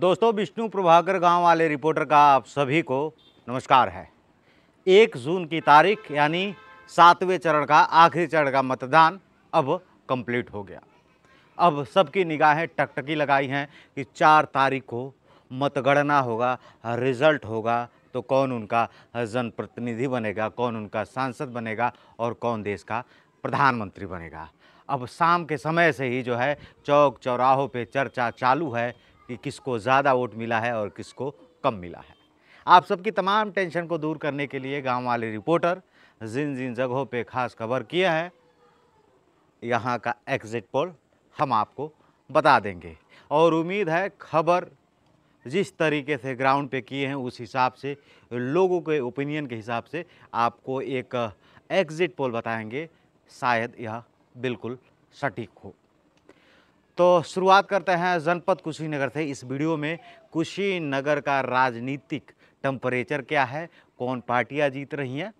दोस्तों विष्णु प्रभाकर गांव वाले रिपोर्टर का आप सभी को नमस्कार है एक जून की तारीख यानी सातवें चरण का आखिरी चरण का मतदान अब कंप्लीट हो गया अब सबकी निगाहें टकटकी लगाई हैं कि चार तारीख को मतगणना होगा रिजल्ट होगा तो कौन उनका जनप्रतिनिधि बनेगा कौन उनका सांसद बनेगा और कौन देश का प्रधानमंत्री बनेगा अब शाम के समय से ही जो है चौक चौराहों पे चर्चा चालू है कि किसको ज़्यादा वोट मिला है और किसको कम मिला है आप सबकी तमाम टेंशन को दूर करने के लिए गांव वाले रिपोर्टर जिन जिन जगहों पे खास खबर किया है यहाँ का एग्जिट पोल हम आपको बता देंगे और उम्मीद है खबर जिस तरीके से ग्राउंड पे किए हैं उस हिसाब से लोगों के ओपिनियन के हिसाब से आपको एक एग्ज़िट पोल बताएंगे शायद यह बिल्कुल सटीक हो तो शुरुआत करते हैं जनपद कुशीनगर से इस वीडियो में कुशीनगर का राजनीतिक टम्परेचर क्या है कौन पार्टियां जीत रही हैं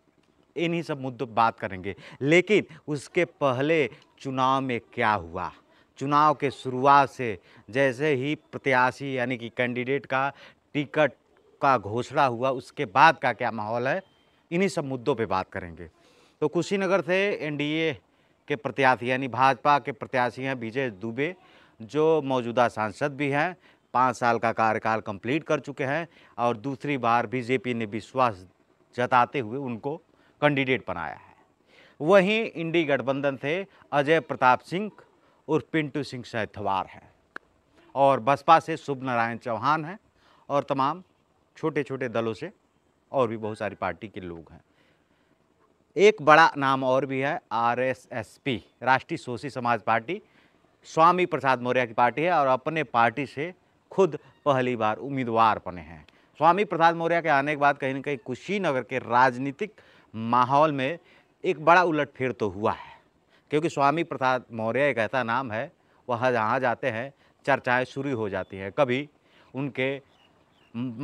इन्हीं सब मुद्दों पर बात करेंगे लेकिन उसके पहले चुनाव में क्या हुआ चुनाव के शुरुआत से जैसे ही प्रत्याशी यानी कि कैंडिडेट का टिकट का घोषणा हुआ उसके बाद का क्या माहौल है इन्हीं सब मुद्दों पे बात करेंगे तो कुशीनगर से एनडीए के प्रत्याशी यानी भाजपा के प्रत्याशी हैं विजय दुबे जो मौजूदा सांसद भी हैं पाँच साल का कार्यकाल कंप्लीट कर चुके हैं और दूसरी बार बीजेपी ने विश्वास जताते हुए उनको कैंडिडेट बनाया है वहीं इंडी गठबंधन से अजय प्रताप सिंह और पिंटू सिंह सैथवार हैं और बसपा से शुभ नारायण चौहान हैं और तमाम छोटे छोटे दलों से और भी बहुत सारी पार्टी के लोग हैं एक बड़ा नाम और भी है आरएसएसपी राष्ट्रीय सोशी समाज पार्टी स्वामी प्रसाद मौर्य की पार्टी है और अपने पार्टी से खुद पहली बार उम्मीदवार बने हैं स्वामी प्रसाद मौर्य के आने के बाद कहीं ना कहीं कुशीनगर के राजनीतिक माहौल में एक बड़ा उलटफेर तो हुआ है क्योंकि स्वामी प्रसाद मौर्य एक ऐसा नाम है वह जहाँ जाते हैं चर्चाएं शुरू हो जाती हैं कभी उनके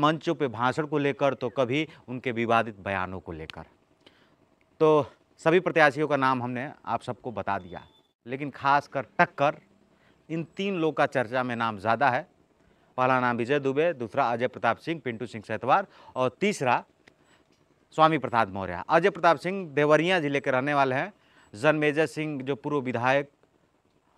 मंचों पे भाषण को लेकर तो कभी उनके विवादित बयानों को लेकर तो सभी प्रत्याशियों का नाम हमने आप सबको बता दिया लेकिन खासकर टक्कर इन तीन लोग का चर्चा में नाम ज़्यादा है पहला नाम विजय दुबे दूसरा अजय प्रताप सिंह पिंटू सिंह सतवार और तीसरा स्वामी प्रसाद मौर्य अजय प्रताप सिंह देवरिया जिले के रहने वाले हैं जनमेजय सिंह जो पूर्व विधायक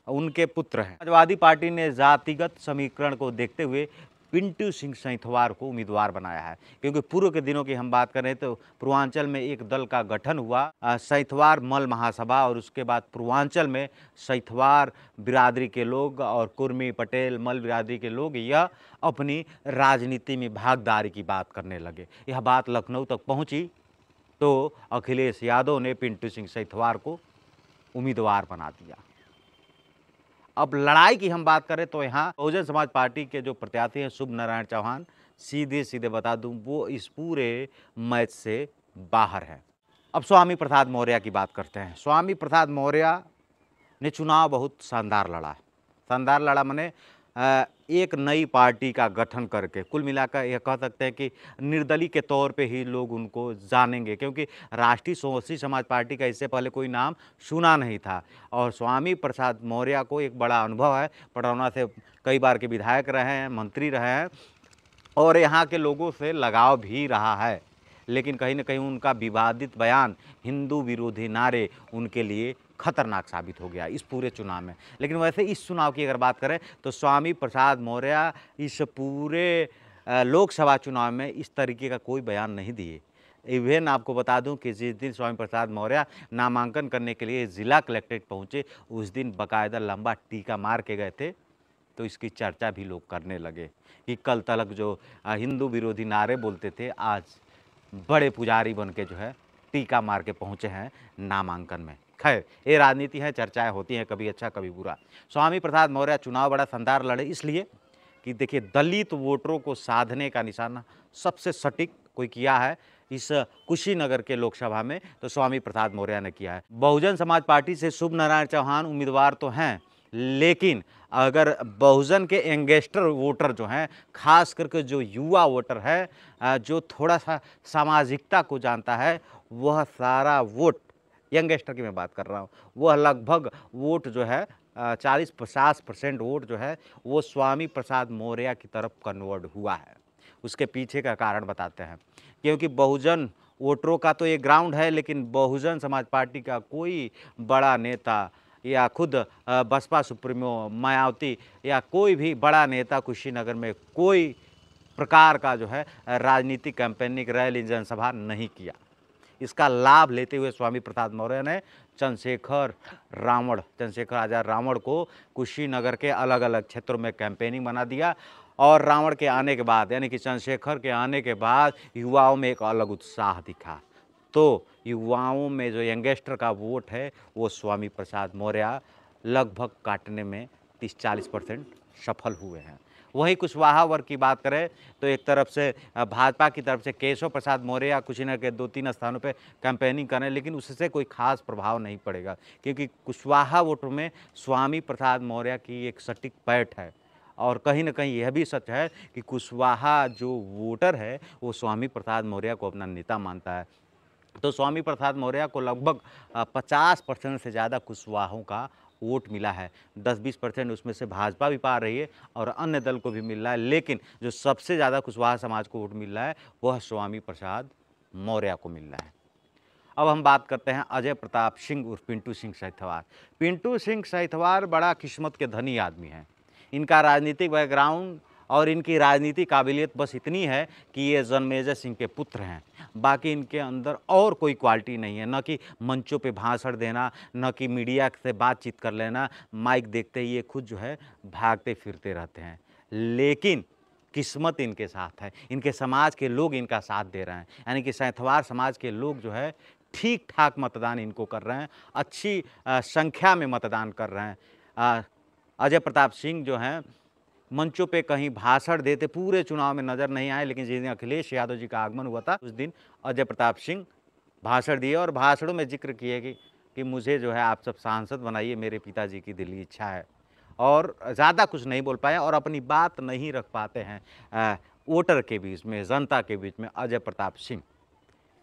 उनके पुत्र हैं समाजवादी पार्टी ने जातिगत समीकरण को देखते हुए पिंटू सिंह सैंथवार को उम्मीदवार बनाया है क्योंकि पूर्व के दिनों की हम बात करें तो पूर्वांचल में एक दल का गठन हुआ सैथवार मल महासभा और उसके बाद पूर्वांचल में सैथवार बिरादरी के लोग और कुर्मी पटेल मल बिरादरी के लोग यह अपनी राजनीति में भागदारी की बात करने लगे यह बात लखनऊ तक पहुँची तो अखिलेश यादव ने पिंटू सिंह सैथवार को उम्मीदवार बना दिया अब लड़ाई की हम बात करें तो यहाँ बहुजन समाज पार्टी के जो प्रत्याशी हैं शुभ नारायण चौहान सीधे सीधे बता दूं वो इस पूरे मैच से बाहर हैं अब स्वामी प्रसाद मौर्य की बात करते हैं स्वामी प्रसाद मौर्य ने चुनाव बहुत शानदार लड़ा शानदार लड़ा मैंने एक नई पार्टी का गठन करके कुल मिलाकर यह कह सकते हैं कि निर्दलीय के तौर पे ही लोग उनको जानेंगे क्योंकि राष्ट्रीय सोसी समाज पार्टी का इससे पहले कोई नाम सुना नहीं था और स्वामी प्रसाद मौर्य को एक बड़ा अनुभव है पटौना से कई बार के विधायक रहे हैं मंत्री रहे हैं और यहाँ के लोगों से लगाव भी रहा है लेकिन कहीं ना कहीं उनका विवादित बयान हिंदू विरोधी नारे उनके लिए खतरनाक साबित हो गया इस पूरे चुनाव में लेकिन वैसे इस चुनाव की अगर बात करें तो स्वामी प्रसाद मौर्य इस पूरे लोकसभा चुनाव में इस तरीके का कोई बयान नहीं दिए इवेन आपको बता दूं कि जिस दिन स्वामी प्रसाद मौर्य नामांकन करने के लिए ज़िला कलेक्ट्रेट पहुंचे उस दिन बकायदा लंबा टीका मार के गए थे तो इसकी चर्चा भी लोग करने लगे कि कल तलक जो हिंदू विरोधी नारे बोलते थे आज बड़े पुजारी बन के जो है टीका मार के पहुँचे हैं नामांकन में खैर ये राजनीति है चर्चाएं होती हैं कभी अच्छा कभी बुरा स्वामी प्रसाद मौर्य चुनाव बड़ा शानदार लड़े इसलिए कि देखिए दलित वोटरों को साधने का निशाना सबसे सटीक कोई किया है इस कुशीनगर के लोकसभा में तो स्वामी प्रसाद मौर्य ने किया है बहुजन समाज पार्टी से शुभ नारायण चौहान उम्मीदवार तो हैं लेकिन अगर बहुजन के एंगेस्टर वोटर जो हैं खास करके जो युवा वोटर है जो थोड़ा सा सामाजिकता को जानता है वह सारा वोट यंगस्टर की मैं बात कर रहा हूँ वह लगभग वोट जो है चालीस पचास परसेंट वोट जो है वो स्वामी प्रसाद मौर्य की तरफ कन्वर्ट हुआ है उसके पीछे का कारण बताते हैं क्योंकि बहुजन वोटरों का तो ये ग्राउंड है लेकिन बहुजन समाज पार्टी का कोई बड़ा नेता या खुद बसपा सुप्रीमो मायावती या कोई भी बड़ा नेता कुशीनगर में कोई प्रकार का जो है राजनीतिक कैंपेनिंग रैली जनसभा नहीं किया इसका लाभ लेते हुए स्वामी प्रसाद मौर्य ने चंद्रशेखर रावण चंद्रशेखर आजाद रावण को कुशीनगर के अलग अलग क्षेत्रों में कैंपेनिंग बना दिया और रावण के आने के बाद यानी कि चंद्रशेखर के आने के बाद युवाओं में एक अलग उत्साह दिखा तो युवाओं में जो यंगेस्टर का वोट है वो स्वामी प्रसाद मौर्य लगभग काटने में तीस चालीस परसेंट सफल हुए हैं वही कुशवाहा वर्ग की बात करें तो एक तरफ से भाजपा की तरफ से केशव प्रसाद मौर्य या कुशीनगर के दो तीन स्थानों पर कैंपेनिंग करें लेकिन उससे कोई खास प्रभाव नहीं पड़ेगा क्योंकि कुशवाहा वोटर में स्वामी प्रसाद मौर्य की एक सटीक पैठ है और कहीं ना कहीं यह भी सच है कि कुशवाहा जो वोटर है वो स्वामी प्रसाद मौर्य को अपना नेता मानता है तो स्वामी प्रसाद मौर्य को लगभग 50 परसेंट से ज़्यादा कुशवाहों का वोट मिला है 10-20 परसेंट उसमें से भाजपा भी पा रही है और अन्य दल को भी मिल रहा है लेकिन जो सबसे ज़्यादा कुशवाहा समाज को वोट मिल रहा है वह स्वामी प्रसाद मौर्य को मिल रहा है अब हम बात करते हैं अजय प्रताप सिंह उर्फ पिंटू सिंह सैथवार पिंटू सिंह सैथवार बड़ा किस्मत के धनी आदमी हैं इनका राजनीतिक बैकग्राउंड और इनकी राजनीति काबिलियत बस इतनी है कि ये जनमेजय सिंह के पुत्र हैं बाकी इनके अंदर और कोई क्वालिटी नहीं है न कि मंचों पे भाषण देना न कि मीडिया से बातचीत कर लेना माइक देखते ही ये खुद जो है भागते फिरते रहते हैं लेकिन किस्मत इनके साथ है इनके समाज के लोग इनका साथ दे रहे हैं यानी कि सैथवार समाज के लोग जो है ठीक ठाक मतदान इनको कर रहे हैं अच्छी संख्या में मतदान कर रहे हैं अजय प्रताप सिंह जो हैं मंचों पे कहीं भाषण देते पूरे चुनाव में नज़र नहीं आए लेकिन जिस दिन अखिलेश यादव जी का आगमन हुआ था उस दिन अजय प्रताप सिंह भाषण दिए और भाषणों में जिक्र किए कि, कि मुझे जो है आप सब सांसद बनाइए मेरे पिताजी की दिली इच्छा है और ज़्यादा कुछ नहीं बोल पाए और अपनी बात नहीं रख पाते हैं वोटर के बीच में जनता के बीच में अजय प्रताप सिंह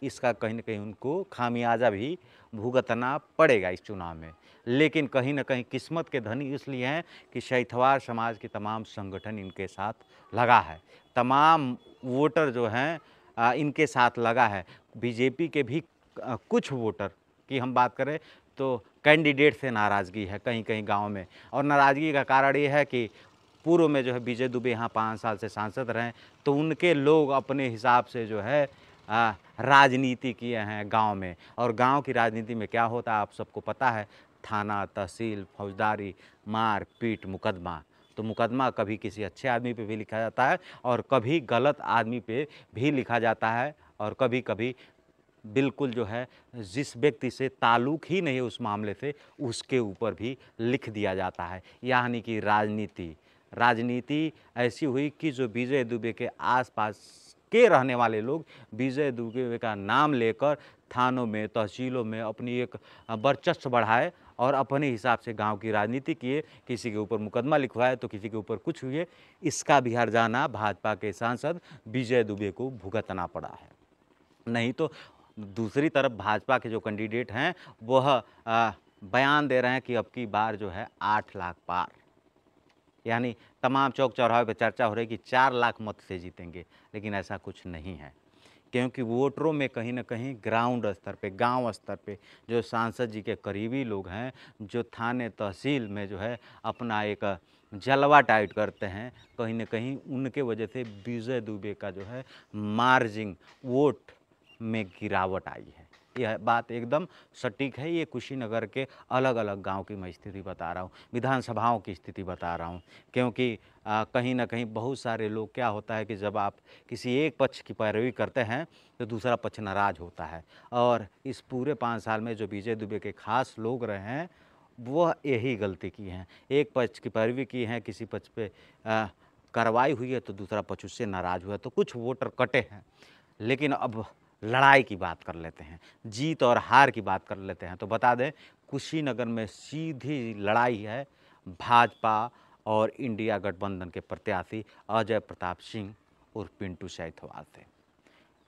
इसका कहीं ना कहीं उनको खामियाजा भी भुगतना पड़ेगा इस चुनाव में लेकिन कहीं ना कहीं किस्मत के धनी इसलिए हैं कि शैथवार समाज के तमाम संगठन इनके साथ लगा है तमाम वोटर जो हैं इनके साथ लगा है बीजेपी के भी कुछ वोटर की हम बात करें तो कैंडिडेट से नाराज़गी है कहीं कहीं गांव में और नाराज़गी का कारण ये है कि पूर्व में जो है विजय दुबे यहाँ पाँच साल से सांसद रहे तो उनके लोग अपने हिसाब से जो है राजनीति किए हैं गांव में और गांव की राजनीति में क्या होता है आप सबको पता है थाना तहसील फौजदारी मार पीट मुकदमा तो मुकदमा कभी किसी अच्छे आदमी पे भी लिखा जाता है और कभी गलत आदमी पे भी लिखा जाता है और कभी कभी बिल्कुल जो है जिस व्यक्ति से ताल्लुक ही नहीं उस मामले से उसके ऊपर भी लिख दिया जाता है यानी कि राजनीति राजनीति ऐसी हुई कि जो विजय दुबे के आसपास के रहने वाले लोग विजय दुबे का नाम लेकर थानों में तहसीलों में अपनी एक वर्चस्व बढ़ाए और अपने हिसाब से गांव की राजनीति किए किसी के ऊपर मुकदमा लिखवाए तो किसी के ऊपर कुछ हुए इसका भी हर जाना भाजपा के सांसद विजय दुबे को भुगतना पड़ा है नहीं तो दूसरी तरफ भाजपा के जो कैंडिडेट हैं वह बयान दे रहे हैं कि अब की बार जो है आठ लाख पार यानी तमाम चौक चौराहे पर चर्चा हो रही कि चार लाख मत से जीतेंगे लेकिन ऐसा कुछ नहीं है क्योंकि वोटरों में कहीं ना कहीं ग्राउंड स्तर पे गांव स्तर पे जो सांसद जी के करीबी लोग हैं जो थाने तहसील में जो है अपना एक जलवा टाइट करते हैं कहीं ना कहीं उनके वजह से विजय दुबे का जो है मार्जिंग वोट में गिरावट आई है यह बात एकदम सटीक है ये कुशीनगर के अलग अलग गांव की मैं स्थिति बता रहा हूँ विधानसभाओं की स्थिति बता रहा हूँ क्योंकि आ, कहीं ना कहीं बहुत सारे लोग क्या होता है कि जब आप किसी एक पक्ष की पैरवी करते हैं तो दूसरा पक्ष नाराज होता है और इस पूरे पाँच साल में जो विजय दुबे के खास लोग रहे हैं वह यही गलती की हैं एक पक्ष की पैरवी की है किसी पक्ष पर कार्रवाई हुई है तो दूसरा पक्ष उससे नाराज हुआ तो कुछ वोटर कटे हैं लेकिन अब लड़ाई की बात कर लेते हैं जीत और हार की बात कर लेते हैं तो बता दें कुशीनगर में सीधी लड़ाई है भाजपा और इंडिया गठबंधन के प्रत्याशी अजय प्रताप सिंह और पिंटू शैथवार से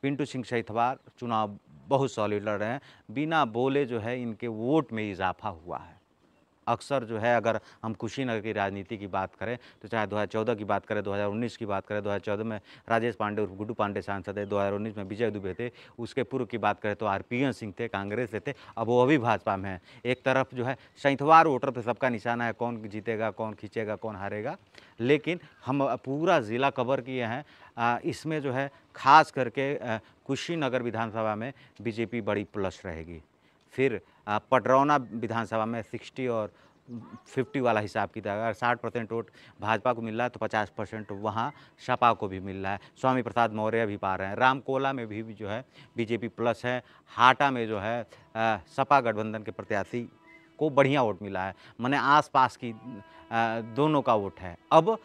पिंटू सिंह शैथवार चुनाव बहुत सॉलिड लड़ रहे हैं बिना बोले जो है इनके वोट में इजाफा हुआ है अक्सर जो है अगर हम कुशीनगर की राजनीति की बात करें तो चाहे 2014 की बात करें 2019 की बात करें 2014 में राजेश पांडे और गुड्डू पांडे सांसद है 2019 में विजय दुबे थे उसके पूर्व की बात करें तो आर सिंह थे कांग्रेस से थे अब वो अभी भाजपा में है एक तरफ जो है संथवार वोटर पर सबका निशाना है कौन जीतेगा कौन खींचेगा कौन हारेगा लेकिन हम पूरा ज़िला कवर किए हैं इसमें जो है खास करके कुशीनगर विधानसभा में बीजेपी बड़ी प्लस रहेगी फिर पटरौना विधानसभा में सिक्सटी और फिफ्टी वाला हिसाब किताब अगर साठ परसेंट वोट भाजपा को मिल रहा है तो पचास परसेंट वहाँ सपा को भी मिल रहा है स्वामी प्रसाद मौर्य भी पा रहे हैं रामकोला में भी जो है बीजेपी प्लस है हाटा में जो है सपा गठबंधन के प्रत्याशी को बढ़िया वोट मिला है मैंने आसपास की दोनों का वोट है अब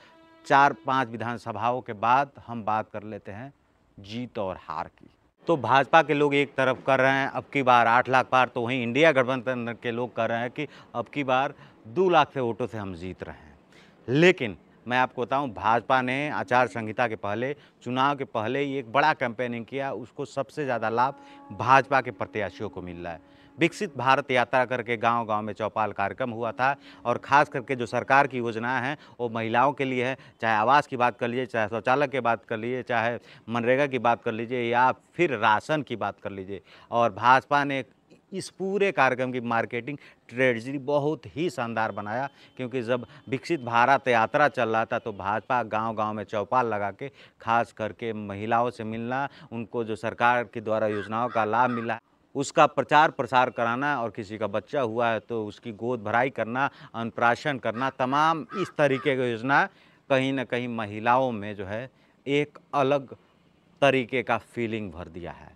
चार पांच विधानसभाओं के बाद हम बात कर लेते हैं जीत और हार की तो भाजपा के लोग एक तरफ कर रहे हैं अब की बार आठ लाख पार तो वहीं इंडिया गठबंधन के लोग कर रहे हैं कि अब की बार दो लाख से वोटों से हम जीत रहे हैं लेकिन मैं आपको बताऊं भाजपा ने आचार संहिता के पहले चुनाव के पहले ही एक बड़ा कैंपेनिंग किया उसको सबसे ज़्यादा लाभ भाजपा के प्रत्याशियों को मिल रहा है विकसित भारत यात्रा करके गांव गांव में चौपाल कार्यक्रम हुआ था और ख़ास करके जो सरकार की योजनाएं हैं वो महिलाओं के लिए है चाहे आवास की बात कर लीजिए चाहे शौचालय की बात कर लीजिए चाहे मनरेगा की बात कर लीजिए या फिर राशन की बात कर लीजिए और भाजपा ने इस पूरे कार्यक्रम की मार्केटिंग ट्रेजरी बहुत ही शानदार बनाया क्योंकि जब विकसित भारत यात्रा चल रहा था तो भाजपा गांव-गांव में चौपाल लगा के खास करके महिलाओं से मिलना उनको जो सरकार के द्वारा योजनाओं का लाभ मिला उसका प्रचार प्रसार कराना और किसी का बच्चा हुआ है तो उसकी गोद भराई करना अनुप्राशन करना तमाम इस तरीके की योजना कहीं ना कहीं महिलाओं में जो है एक अलग तरीके का फीलिंग भर दिया है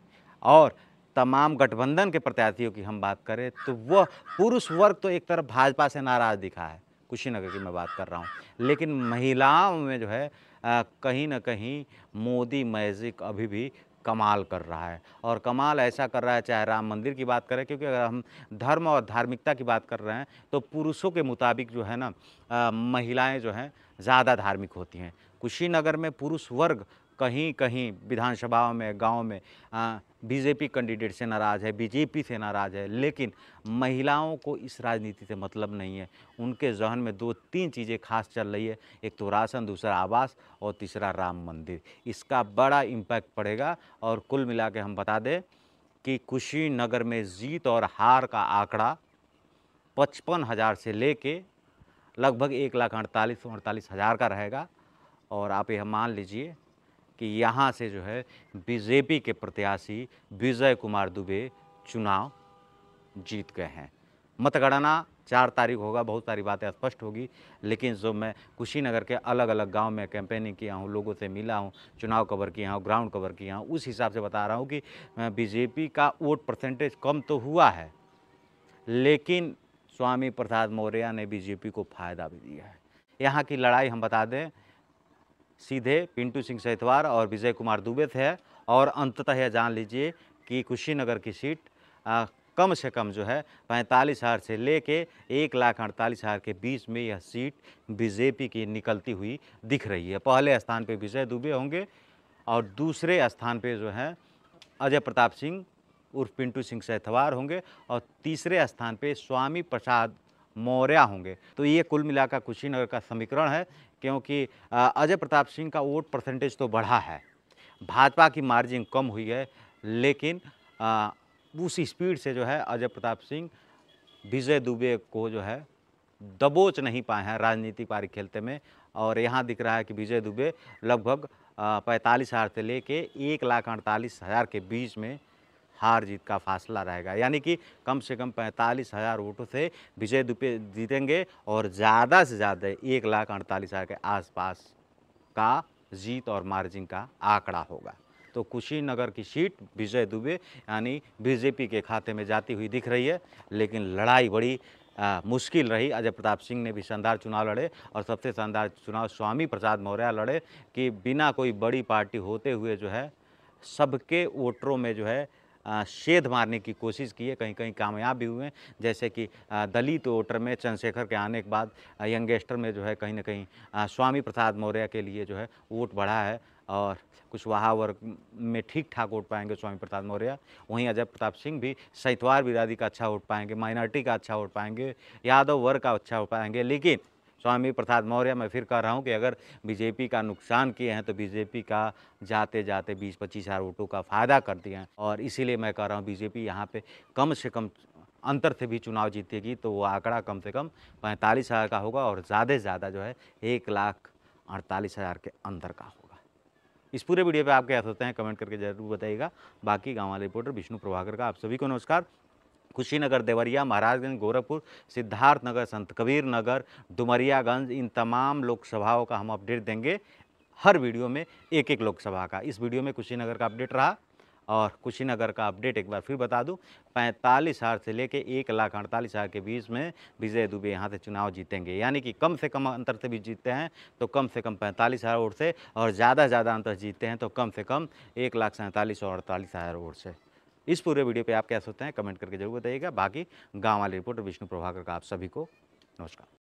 और तमाम गठबंधन के प्रत्याशियों की हम बात करें तो वह पुरुष वर्ग तो एक तरफ भाजपा से नाराज़ दिखा है कुशीनगर की मैं बात कर रहा हूँ लेकिन महिलाओं में जो है कहीं ना कहीं मोदी मैजिक अभी भी कमाल कर रहा है और कमाल ऐसा कर रहा है चाहे राम मंदिर की बात करें क्योंकि अगर हम धर्म और धार्मिकता की बात कर रहे हैं तो पुरुषों के मुताबिक जो है ना महिलाएं जो हैं ज़्यादा धार्मिक होती हैं कुशीनगर में पुरुष वर्ग कहीं कहीं विधानसभाओं में गाँव में बीजेपी कैंडिडेट से नाराज़ है बीजेपी से नाराज़ है लेकिन महिलाओं को इस राजनीति से मतलब नहीं है उनके जहन में दो तीन चीज़ें खास चल रही है एक तो राशन दूसरा आवास और तीसरा राम मंदिर इसका बड़ा इम्पैक्ट पड़ेगा और कुल मिला के हम बता दें कि कुशीनगर में जीत और हार का आंकड़ा पचपन हज़ार से ले लगभग एक लाख अड़तालीस अड़तालीस हज़ार का रहेगा और आप यह मान लीजिए कि यहाँ से जो है बीजेपी के प्रत्याशी विजय कुमार दुबे चुनाव जीत गए हैं मतगणना चार तारीख होगा बहुत सारी बातें स्पष्ट होगी लेकिन जो मैं कुशीनगर के अलग अलग गांव में कैंपेनिंग किया हूं लोगों से मिला हूं चुनाव कवर किया हूं ग्राउंड कवर किया हूं उस हिसाब से बता रहा हूं कि बीजेपी का वोट परसेंटेज कम तो हुआ है लेकिन स्वामी प्रसाद मौर्य ने बीजेपी को फ़ायदा भी दिया है यहाँ की लड़ाई हम बता दें सीधे पिंटू सिंह सहितवार और विजय कुमार दुबे थे और अंततः यह जान लीजिए कि कुशीनगर की सीट आ, कम से कम जो है पैंतालीस हज़ार से ले कर एक लाख अड़तालीस हज़ार के बीच में यह सीट बीजेपी की निकलती हुई दिख रही है पहले स्थान पर विजय दुबे होंगे और दूसरे स्थान पर जो है अजय प्रताप सिंह उर्फ पिंटू सिंह सैथवार होंगे और तीसरे स्थान पे स्वामी प्रसाद मौर्या होंगे तो ये कुल मिलाकर कुशीनगर का समीकरण है क्योंकि अजय प्रताप सिंह का वोट परसेंटेज तो बढ़ा है भाजपा की मार्जिन कम हुई है लेकिन उस स्पीड से जो है अजय प्रताप सिंह विजय दुबे को जो है दबोच नहीं पाए हैं राजनीतिक पारी खेलते में और यहाँ दिख रहा है कि विजय दुबे लगभग पैंतालीस हज़ार से लेके एक लाख अड़तालीस हज़ार के बीच में हार जीत का फासला रहेगा यानी कि कम से कम पैंतालीस हज़ार वोटों से विजय दुबे जीतेंगे और ज़्यादा से ज़्यादा एक लाख अड़तालीस हज़ार के आसपास का जीत और मार्जिन का आंकड़ा होगा तो कुशीनगर की सीट विजय दुबे यानी बीजेपी के खाते में जाती हुई दिख रही है लेकिन लड़ाई बड़ी आ, मुश्किल रही अजय प्रताप सिंह ने भी शानदार चुनाव लड़े और सबसे शानदार चुनाव स्वामी प्रसाद मौर्य लड़े कि बिना कोई बड़ी पार्टी होते हुए जो है सबके वोटरों में जो है शेध मारने की कोशिश की है कहीं कहीं कामयाब भी हुए हैं जैसे कि दलित वोटर में चंद्रशेखर के आने के बाद यंगेस्टर में जो है कहीं ना कहीं स्वामी प्रसाद मौर्य के लिए जो है वोट बढ़ा है और वहाँ वर्ग में ठीक ठाक वोट पाएंगे स्वामी प्रसाद मौर्य वहीं अजय प्रताप सिंह भी सैतवार बिरादी का अच्छा वोट पाएंगे माइनॉरिटी का अच्छा वोट पाएंगे यादव वर्ग का अच्छा वोट पाएंगे लेकिन स्वामी प्रसाद मौर्य मैं फिर कह रहा हूँ कि अगर बीजेपी का नुकसान किए हैं तो बीजेपी का जाते जाते बीस पच्चीस हज़ार वोटों का फ़ायदा कर दिए हैं और इसीलिए मैं कह रहा हूँ बीजेपी यहाँ पे कम से कम अंतर से भी चुनाव जीतेगी तो वो आंकड़ा कम से कम पैंतालीस हज़ार का होगा और ज़्यादा से ज़्यादा जो है एक लाख अड़तालीस हज़ार के अंदर का होगा इस पूरे वीडियो पे आप क्या सोचते हैं कमेंट करके जरूर बताइएगा बाकी गाँव वाले रिपोर्टर विष्णु प्रभाकर का आप सभी को नमस्कार कुशीनगर देवरिया महाराजगंज गोरखपुर सिद्धार्थ नगर संत कबीर नगर डुमरियागंज इन तमाम लोकसभाओं का हम अपडेट देंगे हर वीडियो में एक एक लोकसभा का इस वीडियो में कुशीनगर का अपडेट रहा और कुशीनगर का अपडेट एक बार फिर बता दूं पैंतालीस हज़ार से लेकर एक लाख अड़तालीस हज़ार के बीच में विजय दुबे यहाँ से चुनाव जीतेंगे यानी कि कम से कम अंतर से भी जीतते हैं तो कम से कम पैंतालीस हज़ार वोट से और ज़्यादा से ज़्यादा अंतर जीतते हैं तो कम से कम एक लाख सैंतालीस और अड़तालीस हज़ार वोट से इस पूरे वीडियो पे आप क्या सोचते हैं कमेंट करके जरूर बताइएगा बाकी गांव वाली रिपोर्टर विष्णु प्रभाकर का आप सभी को नमस्कार